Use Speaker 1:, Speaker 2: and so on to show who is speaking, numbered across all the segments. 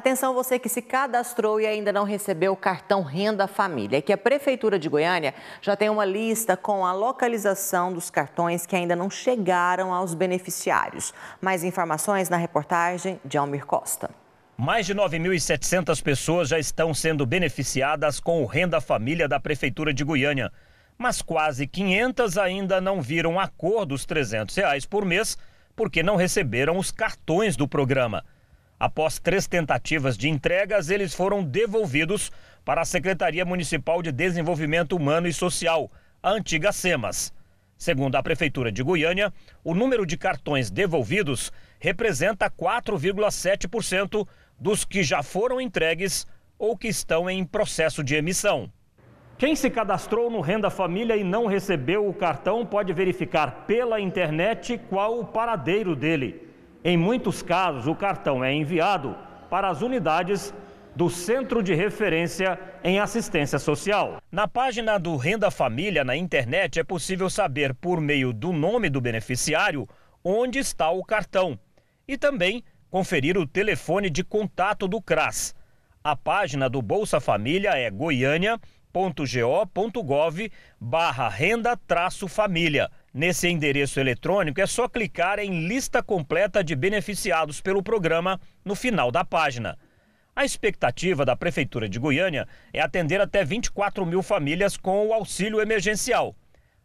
Speaker 1: Atenção você que se cadastrou e ainda não recebeu o cartão Renda Família, é que a Prefeitura de Goiânia já tem uma lista com a localização dos cartões que ainda não chegaram aos beneficiários. Mais informações na reportagem de Almir Costa.
Speaker 2: Mais de 9.700 pessoas já estão sendo beneficiadas com o Renda Família da Prefeitura de Goiânia. Mas quase 500 ainda não viram a cor dos R$ 300 reais por mês porque não receberam os cartões do programa. Após três tentativas de entregas, eles foram devolvidos para a Secretaria Municipal de Desenvolvimento Humano e Social, a antiga SEMAS. Segundo a Prefeitura de Goiânia, o número de cartões devolvidos representa 4,7% dos que já foram entregues ou que estão em processo de emissão. Quem se cadastrou no Renda Família e não recebeu o cartão pode verificar pela internet qual o paradeiro dele. Em muitos casos, o cartão é enviado para as unidades do Centro de Referência em Assistência Social. Na página do Renda Família na internet é possível saber, por meio do nome do beneficiário, onde está o cartão e também conferir o telefone de contato do CRAS. A página do Bolsa Família é goiânia.go.gov renda família. Nesse endereço eletrônico é só clicar em lista completa de beneficiados pelo programa no final da página. A expectativa da Prefeitura de Goiânia é atender até 24 mil famílias com o auxílio emergencial.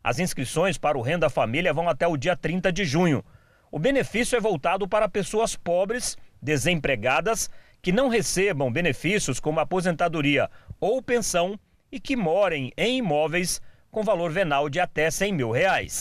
Speaker 2: As inscrições para o Renda Família vão até o dia 30 de junho. O benefício é voltado para pessoas pobres, desempregadas, que não recebam benefícios como aposentadoria ou pensão e que morem em imóveis com valor venal de até 100 mil reais.